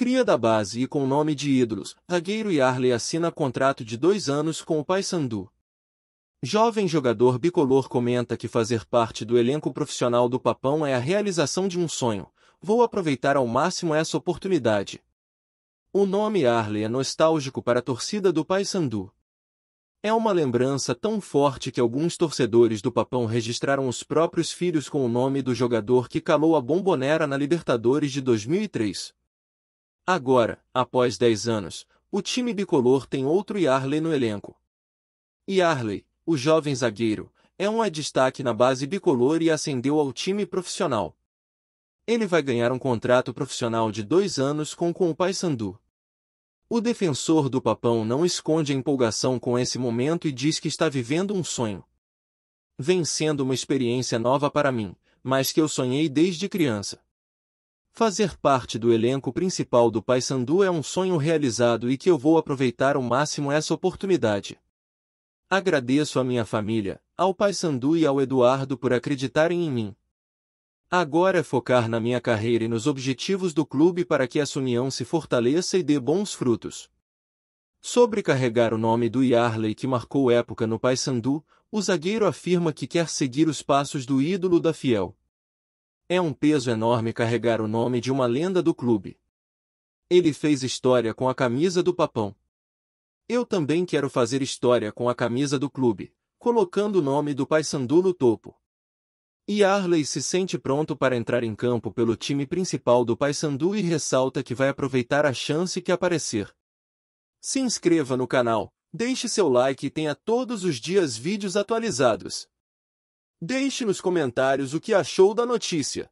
Cria da base e com o nome de ídolos, zagueiro Arley assina contrato de dois anos com o Paysandu. Jovem jogador bicolor comenta que fazer parte do elenco profissional do Papão é a realização de um sonho. Vou aproveitar ao máximo essa oportunidade. O nome Arley é nostálgico para a torcida do Paysandu. É uma lembrança tão forte que alguns torcedores do Papão registraram os próprios filhos com o nome do jogador que calou a bombonera na Libertadores de 2003. Agora, após 10 anos, o time bicolor tem outro Yarley no elenco. Yarley, o jovem zagueiro, é um destaque na base bicolor e ascendeu ao time profissional. Ele vai ganhar um contrato profissional de dois anos com, com o Paysandu. O defensor do Papão não esconde a empolgação com esse momento e diz que está vivendo um sonho. Vem sendo uma experiência nova para mim, mas que eu sonhei desde criança. Fazer parte do elenco principal do Paysandu é um sonho realizado e que eu vou aproveitar ao máximo essa oportunidade. Agradeço à minha família, ao Paysandu e ao Eduardo por acreditarem em mim. Agora é focar na minha carreira e nos objetivos do clube para que essa união se fortaleça e dê bons frutos. Sobrecarregar o nome do Yarley que marcou época no Paysandu, o zagueiro afirma que quer seguir os passos do ídolo da Fiel. É um peso enorme carregar o nome de uma lenda do clube. Ele fez história com a camisa do Papão. Eu também quero fazer história com a camisa do clube, colocando o nome do Paysandu no topo. E Arley se sente pronto para entrar em campo pelo time principal do Paysandu e ressalta que vai aproveitar a chance que aparecer. Se inscreva no canal, deixe seu like e tenha todos os dias vídeos atualizados. Deixe nos comentários o que achou da notícia.